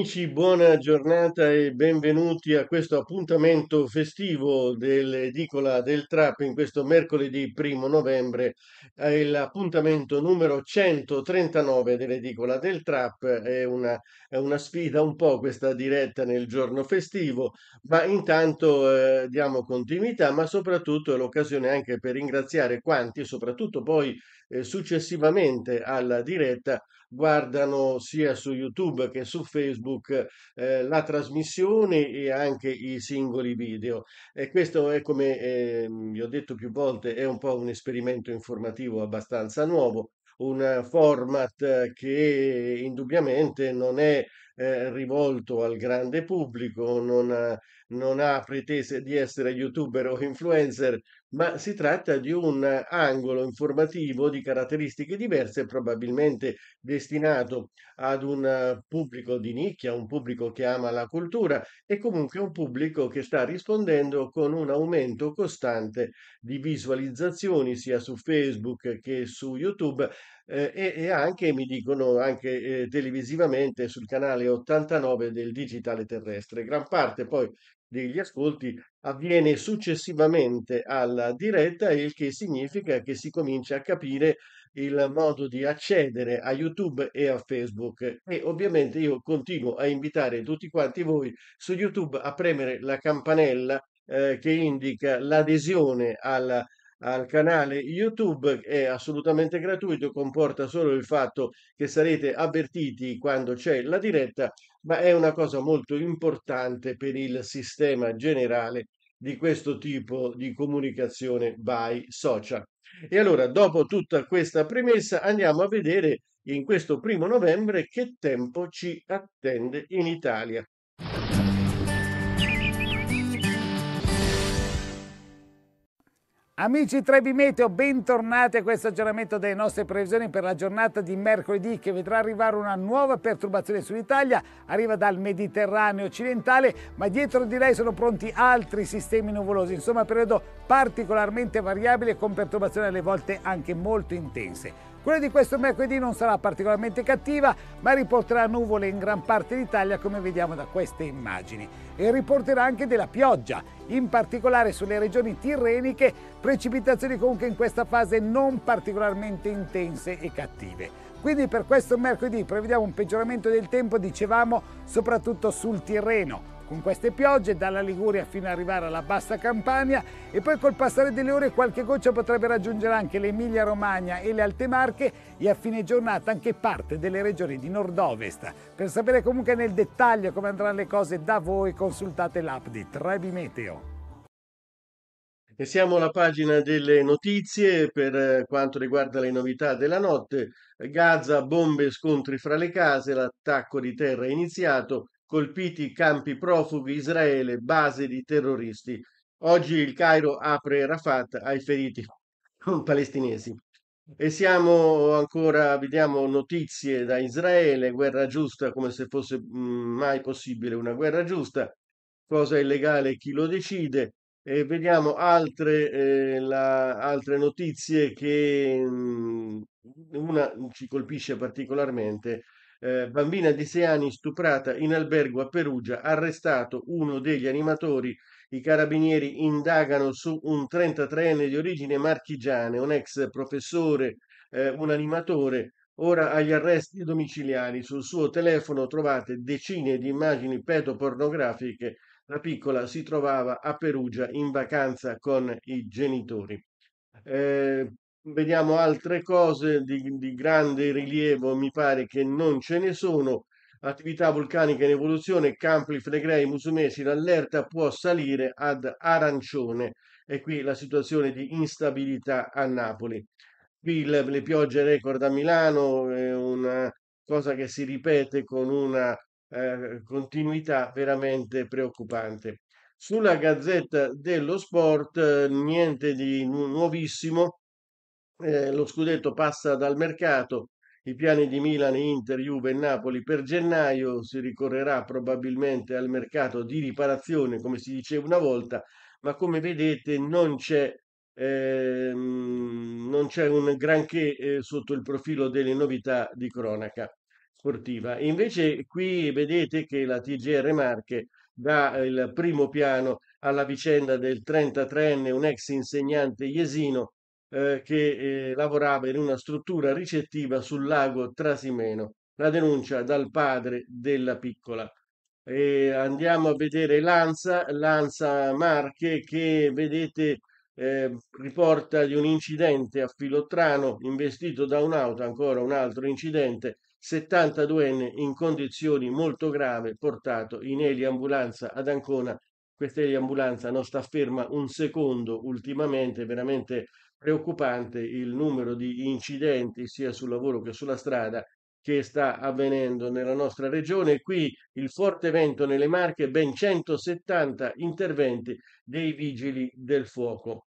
amici, buona giornata e benvenuti a questo appuntamento festivo dell'edicola del Trap in questo mercoledì 1 novembre, è l'appuntamento numero 139 dell'edicola del Trap, è una, è una, sfida un po' questa diretta nel giorno festivo, ma intanto eh, diamo continuità, ma soprattutto è l'occasione anche per ringraziare quanti, soprattutto poi eh, successivamente alla diretta, guardano sia su YouTube che su Facebook eh, la trasmissione e anche i singoli video. E questo è come eh, vi ho detto più volte, è un po' un esperimento informativo abbastanza nuovo, un format che indubbiamente non è eh, rivolto al grande pubblico, non non ha pretese di essere youtuber o influencer, ma si tratta di un angolo informativo di caratteristiche diverse, probabilmente destinato ad un pubblico di nicchia, un pubblico che ama la cultura e comunque un pubblico che sta rispondendo con un aumento costante di visualizzazioni sia su Facebook che su YouTube eh, e, e, anche, mi dicono, anche eh, televisivamente sul canale 89 del Digitale Terrestre. Gran parte poi degli ascolti avviene successivamente alla diretta, il che significa che si comincia a capire il modo di accedere a YouTube e a Facebook e ovviamente io continuo a invitare tutti quanti voi su YouTube a premere la campanella eh, che indica l'adesione alla al canale YouTube è assolutamente gratuito, comporta solo il fatto che sarete avvertiti quando c'è la diretta, ma è una cosa molto importante per il sistema generale di questo tipo di comunicazione by social. E allora, dopo tutta questa premessa, andiamo a vedere in questo primo novembre che tempo ci attende in Italia. Amici Trebi Meteo, bentornati a questo aggiornamento delle nostre previsioni per la giornata di mercoledì che vedrà arrivare una nuova perturbazione sull'Italia, arriva dal Mediterraneo occidentale, ma dietro di lei sono pronti altri sistemi nuvolosi, insomma periodo particolarmente variabile con perturbazioni alle volte anche molto intense. Quella di questo mercoledì non sarà particolarmente cattiva, ma riporterà nuvole in gran parte d'Italia come vediamo da queste immagini e riporterà anche della pioggia, in particolare sulle regioni tirreniche, precipitazioni comunque in questa fase non particolarmente intense e cattive. Quindi per questo mercoledì prevediamo un peggioramento del tempo, dicevamo, soprattutto sul Tirreno, con queste piogge dalla Liguria fino ad arrivare alla bassa Campania e poi col passare delle ore qualche goccia potrebbe raggiungere anche l'Emilia Romagna e le Alte Marche e a fine giornata anche parte delle regioni di nord-ovest. Per sapere comunque nel dettaglio come andranno le cose da voi consultate l'app di Trebi Meteo. E siamo alla pagina delle notizie per eh, quanto riguarda le novità della notte. Gaza, bombe e scontri fra le case, l'attacco di terra è iniziato, colpiti campi profughi Israele, base di terroristi. Oggi il Cairo apre Rafat ai feriti palestinesi. E siamo ancora, vediamo notizie da Israele, guerra giusta come se fosse mm, mai possibile una guerra giusta, cosa è illegale chi lo decide. E vediamo altre, eh, la, altre notizie che mh, mm, una ci colpisce particolarmente, eh, bambina di sei anni stuprata in albergo a Perugia, arrestato uno degli animatori. I carabinieri indagano su un 33enne di origine marchigiane, un ex professore, eh, un animatore, ora agli arresti domiciliari. Sul suo telefono trovate decine di immagini pedopornografiche. La piccola si trovava a Perugia in vacanza con i genitori. Eh, vediamo altre cose di, di, grande rilievo, mi pare che non ce ne sono. Attività vulcanica in evoluzione, Campi Flegrei Musumesi, l'allerta può salire ad arancione. E qui la situazione di instabilità a Napoli. Qui le, le piogge record a Milano è una cosa che si ripete con una eh, continuità veramente preoccupante. Sulla Gazzetta dello Sport eh, niente di nu- nuovissimo, eh, lo scudetto passa dal mercato, i piani di Milan, Inter, Juve e Napoli per gennaio si ricorrerà probabilmente al mercato di riparazione, come si diceva una volta, ma come vedete non c'è, eh, non c'è un granché eh, sotto il profilo delle novità di cronaca sportiva. Invece qui vedete che la TGR Marche dà eh, il primo piano alla vicenda del 33enne, un ex insegnante iesino eh, che eh, lavorava in una struttura ricettiva sul lago Trasimeno. La denuncia dal padre della piccola. E andiamo a vedere l'ANSA, l'ANSA Marche che vedete eh, riporta di un incidente a Filottrano investito da un'auto, ancora un altro incidente, 72enne in condizioni molto grave, portato in eliambulanza ad Ancona. Questa eliambulanza non sta ferma un secondo ultimamente, veramente preoccupante il numero di incidenti sia sul lavoro che sulla strada che sta avvenendo nella nostra regione. Qui il forte vento nelle Marche, ben 170 interventi dei vigili del fuoco.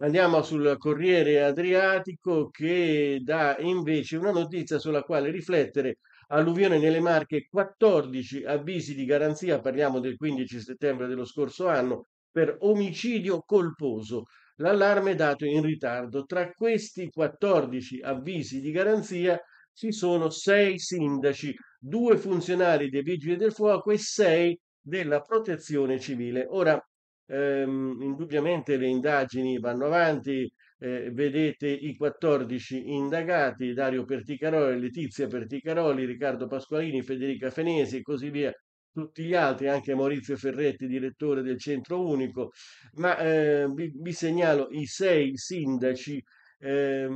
Andiamo sul Corriere Adriatico che dà invece una notizia sulla quale riflettere. Alluvione nelle Marche, 14 avvisi di garanzia, parliamo del 15 settembre dello scorso anno, per omicidio colposo. L'allarme è dato in ritardo. Tra questi 14 avvisi di garanzia ci sono 6 sindaci, 2 funzionari dei vigili del fuoco e 6 della protezione civile. Ora, ehm, indubbiamente le indagini vanno avanti, eh, vedete i 14 indagati, Dario Perticaroli, Letizia Perticaroli, Riccardo Pasqualini, Federica Fenesi e così via, tutti gli altri, anche Maurizio Ferretti, direttore del Centro Unico, ma eh, vi, vi, segnalo i sei sindaci. Eh,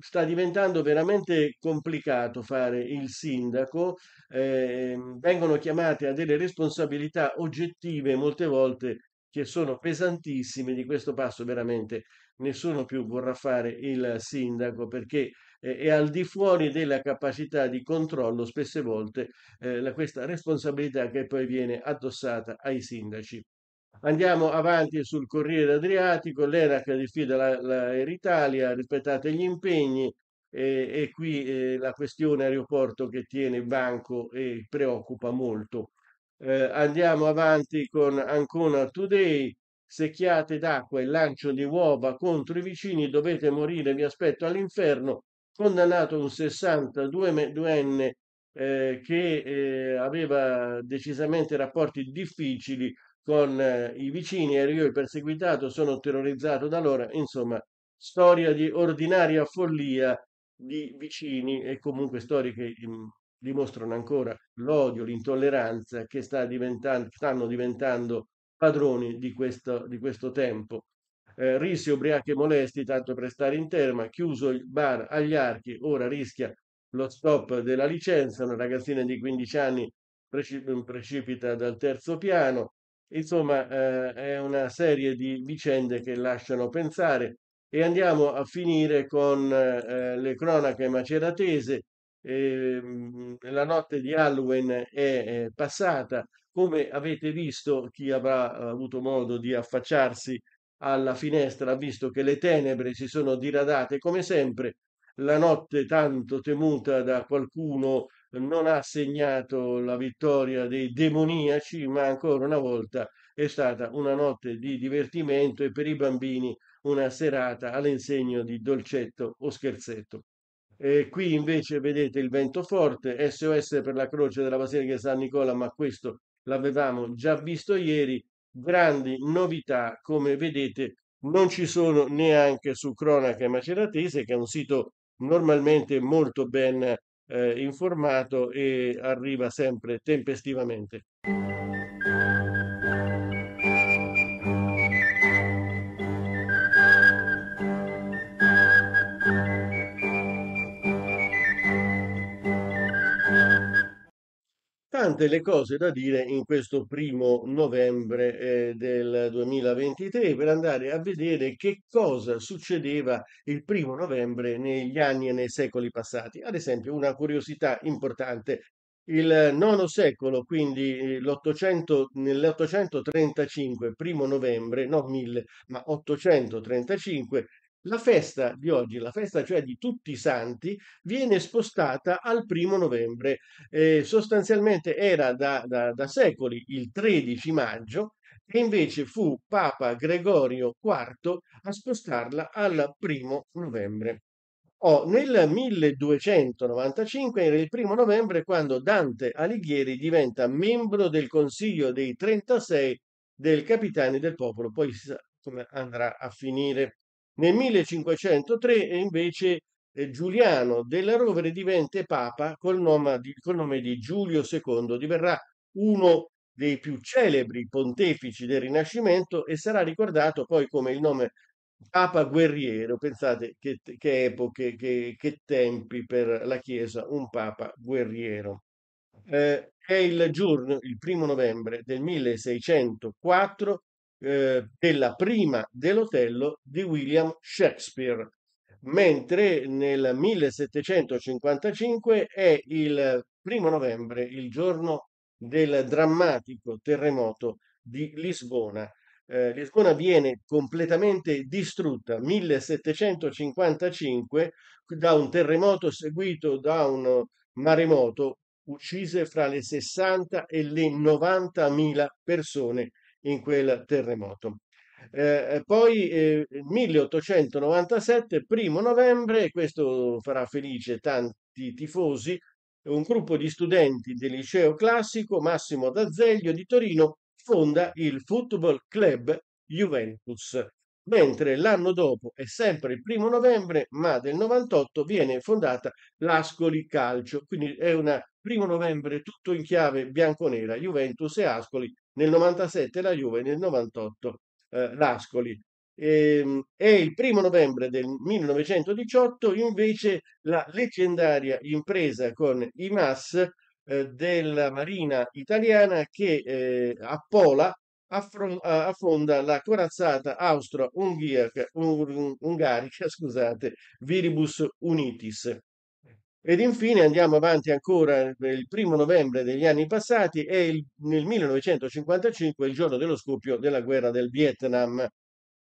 sta diventando veramente complicato fare il sindaco, eh, vengono chiamate a delle responsabilità oggettive molte volte che sono pesantissime, di questo passo veramente nessuno più vorrà fare il sindaco perché eh, è al di fuori della capacità di controllo, spesse volte, eh, la, questa responsabilità che poi viene addossata ai sindaci. Andiamo avanti sul Corriere Adriatico, l'Erac diffida la, la Eritalia, rispettate gli impegni, e, e qui eh, la questione aeroporto che tiene banco e preoccupa molto. Eh, andiamo avanti con Ancona Today, secchiate d'acqua e lancio di uova contro i vicini, dovete morire, vi aspetto all'inferno, condannato un 62enne eh, che eh, aveva decisamente rapporti difficili con eh, i vicini, ero io perseguitato, sono terrorizzato da loro, insomma, storia di ordinaria follia di vicini e comunque storie che mm, dimostrano ancora l'odio, l'intolleranza che sta diventando, stanno diventando padroni di questo, di questo tempo eh, risi, ubriachi e molesti, tanto per stare in terma, chiuso il bar agli archi, ora rischia lo stop della licenza, una ragazzina di 15 anni precipita dal terzo piano, insomma eh, è una serie di vicende che lasciano pensare e andiamo a finire con eh, le cronache maceratese. Eh, la notte di Halloween è, è passata, come avete visto, chi avrà avuto modo di affacciarsi alla finestra ha visto che le tenebre si sono diradate come sempre, la notte tanto temuta da qualcuno non ha segnato la vittoria dei demoniaci, ma ancora una volta è stata una notte di divertimento e per i bambini una serata all'insegno di dolcetto o scherzetto. E qui invece vedete il vento forte, SOS per la croce della Basilica di San Nicola, ma questo l'avevamo già visto ieri grandi novità, come vedete, non ci sono neanche su Cronache Maceratese, che è un sito normalmente molto ben eh, informato e arriva sempre tempestivamente. Tante le cose da dire in questo primo novembre eh, del 2023 per andare a vedere che cosa succedeva il primo novembre negli anni e nei secoli passati. Ad esempio, una curiosità importante. Il IX secolo, quindi eh, nell'835, primo novembre, non 1000, ma 835, la festa di oggi, la festa cioè di tutti i santi, viene spostata al primo novembre. Eh, sostanzialmente era da, da, da secoli il 13 maggio e invece fu Papa Gregorio IV a spostarla al primo novembre. Oh, nel 1295 era il primo novembre quando Dante Alighieri diventa membro del Consiglio dei 36 del Capitani del Popolo, poi come andrà a finire. Nel 1503 invece eh, Giuliano della Rovere diventa papa col nome, di, col nome di Giulio II, diverrà uno dei più celebri pontefici del Rinascimento e sarà ricordato poi come il nome Papa guerriero. Pensate che, che epoche, che, che, tempi per la Chiesa, un Papa guerriero. Eh, è il giorno, il primo novembre del 1604, eh, della prima dell'Otello di William Shakespeare, mentre nel 1755 è il primo novembre, il giorno del drammatico terremoto di Lisbona. Eh, Lisbona viene completamente distrutta nel 1755 da un terremoto seguito da un maremoto uccise fra le 60 e le 90 mila persone in quel terremoto. Eh, poi eh, 1897, primo novembre, questo farà felice tanti tifosi, un gruppo di studenti del liceo classico Massimo D'Azeglio di Torino fonda il Football Club Juventus, mentre l'anno dopo, è sempre il primo novembre, ma del 98, viene fondata l'Ascoli Calcio, quindi è una primo novembre tutto in chiave bianconera, Juventus e Ascoli nel 97 la Juve, nel 98 eh, l'Ascoli. E, ehm, e, il primo novembre del 1918 invece la leggendaria impresa con i MAS eh, della Marina italiana che eh, a Pola affonda la corazzata austro-ungarica, scusate, Viribus Unitis ed infine andiamo avanti ancora, il primo novembre degli anni passati e il, nel 1955 il giorno dello scoppio della guerra del Vietnam.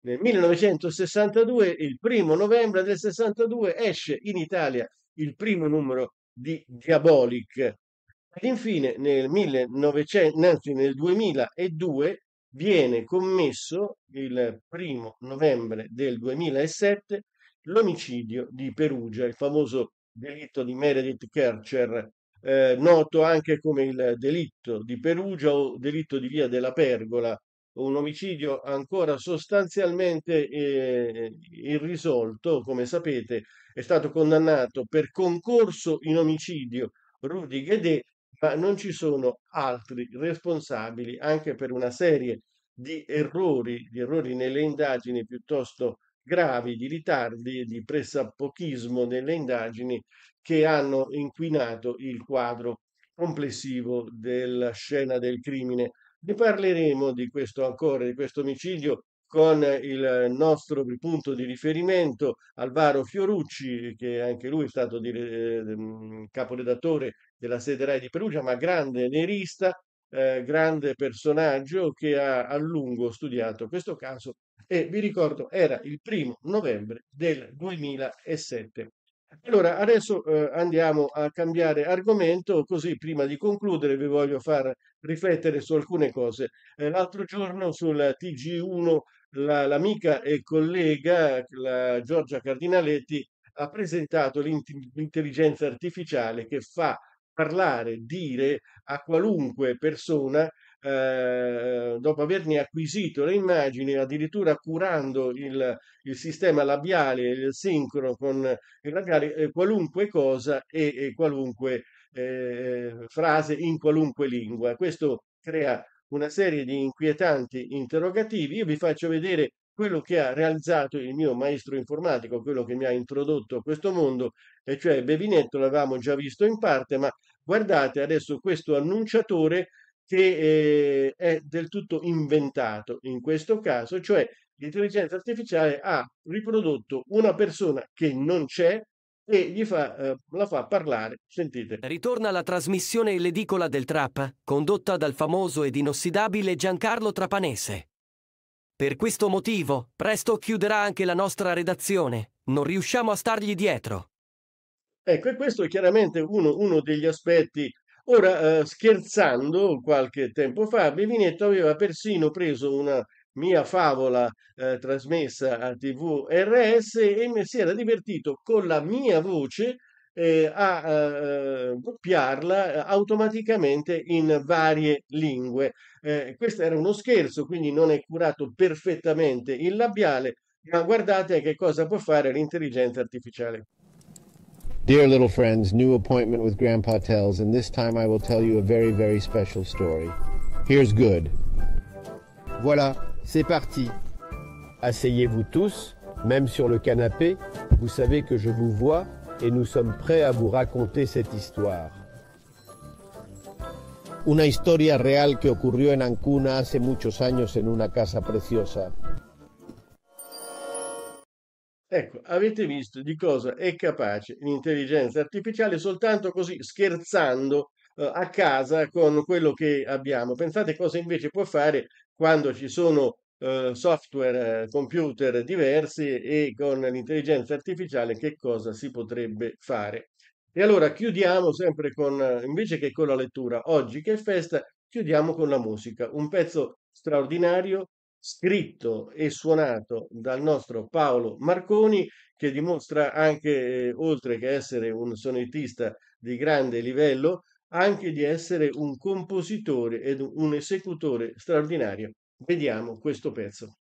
Nel 1962, il primo novembre del 62, esce in Italia il primo numero di Diabolic. Ed infine nel, 1900, anzi, nel 2002 viene commesso, il primo novembre del 2007, l'omicidio di Perugia, il famoso delitto di Meredith Kercher, eh, noto anche come il delitto di Perugia o delitto di Via della Pergola, un omicidio ancora sostanzialmente eh, irrisolto, come sapete, è stato condannato per concorso in omicidio Rudy Ghedè, ma non ci sono altri responsabili anche per una serie di errori, di errori nelle indagini piuttosto gravi di ritardi e di pressappochismo nelle indagini che hanno inquinato il quadro complessivo della scena del crimine. Ne parleremo di questo ancora, di questo omicidio con il nostro punto di riferimento Alvaro Fiorucci, che anche lui è stato dire, eh, caporedattore della sede RAI di Perugia, ma grande nerista, eh, grande personaggio che ha a lungo studiato questo caso e vi ricordo era il primo novembre del 2007. Allora, adesso eh, andiamo a cambiare argomento, così prima di concludere vi voglio far riflettere su alcune cose. Eh, l'altro giorno sulla TG1 la, l'amica e collega la Giorgia Cardinaletti ha presentato l'intelligenza artificiale che fa parlare, dire a qualunque persona Ehm, dopo averne acquisito le immagini, addirittura curando il, il sistema labiale, il sincrono con il labiale, eh, qualunque cosa e, e qualunque eh, frase in qualunque lingua. Questo crea una serie di inquietanti interrogativi. Io vi faccio vedere quello che ha realizzato il mio maestro informatico, quello che mi ha introdotto a questo mondo, e cioè Bevinetto l'avevamo già visto in parte, ma guardate adesso questo annunciatore che eh, è del tutto inventato in questo caso, cioè l'intelligenza artificiale ha riprodotto una persona che non c'è e gli fa, eh, la fa parlare. Sentite. Ritorna la trasmissione L'edicola del trap, condotta dal famoso ed inossidabile Giancarlo Trapanese. Per questo motivo, presto chiuderà anche la nostra redazione. Non riusciamo a stargli dietro. Ecco, e questo è chiaramente uno, uno degli aspetti Ora, eh, scherzando qualche tempo fa, Bevinetto aveva persino preso una mia favola eh, trasmessa a TV RS e mi si era divertito con la mia voce eh, a doppiarla eh, eh, eh, automaticamente in varie lingue. questo era uno scherzo, quindi non è curato perfettamente il labiale, ma guardate che cosa può fare l'intelligenza artificiale. Dear little friends, new appointment with Grandpa Tells, and this time I will tell you a very, very special story. Here's good. Voilà, c'est parti. Asseyez-vous tous, même sur le canapé, vous savez que je vous vois et nous sommes prêts à vous raconter cette histoire. Una historia real que ocurrió en Ancuna hace muchos años en una casa preciosa. Ecco, avete visto di cosa è capace l'intelligenza artificiale soltanto così scherzando eh, a casa con quello che abbiamo. Pensate cosa invece può fare quando ci sono eh, software, eh, computer diversi e con l'intelligenza artificiale che cosa si potrebbe fare. E allora chiudiamo sempre con, eh, invece che con la lettura, oggi che è festa, chiudiamo con la musica, un pezzo straordinario scritto e suonato dal nostro Paolo Marconi, che dimostra anche, eh, oltre che essere un sonettista di grande livello, anche di essere un compositore ed un esecutore straordinario. Vediamo questo pezzo.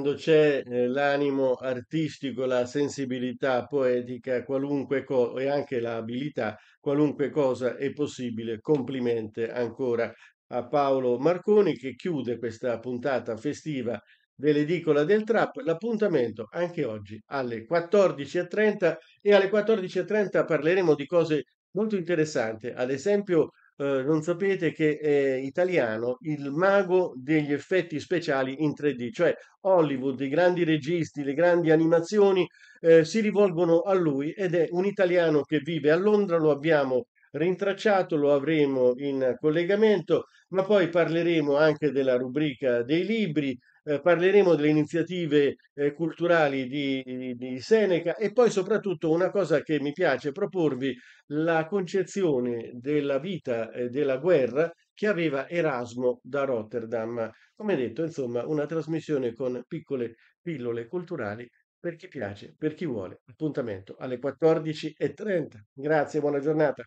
quando c'è eh, l'animo artistico, la sensibilità poetica, qualunque co- e anche l'abilità, qualunque cosa è possibile. Complimenti ancora a Paolo Marconi che chiude questa puntata festiva dell'edicola del Trap. L'appuntamento anche oggi alle 14.30 e alle 14.30 parleremo di cose molto interessanti, ad esempio eh, non sapete che è italiano il mago degli effetti speciali in 3D, cioè Hollywood, i grandi registi, le grandi animazioni eh, si rivolgono a lui ed è un italiano che vive a Londra, lo abbiamo rintracciato, lo avremo in collegamento, ma poi parleremo anche della rubrica dei libri, eh, parleremo delle iniziative eh, culturali di, di, Seneca e poi soprattutto una cosa che mi piace proporvi, la concezione della vita e della guerra che aveva Erasmo da Rotterdam. Come detto, insomma, una trasmissione con piccole pillole culturali per chi piace, per chi vuole. Appuntamento alle 14.30. Grazie, buona giornata.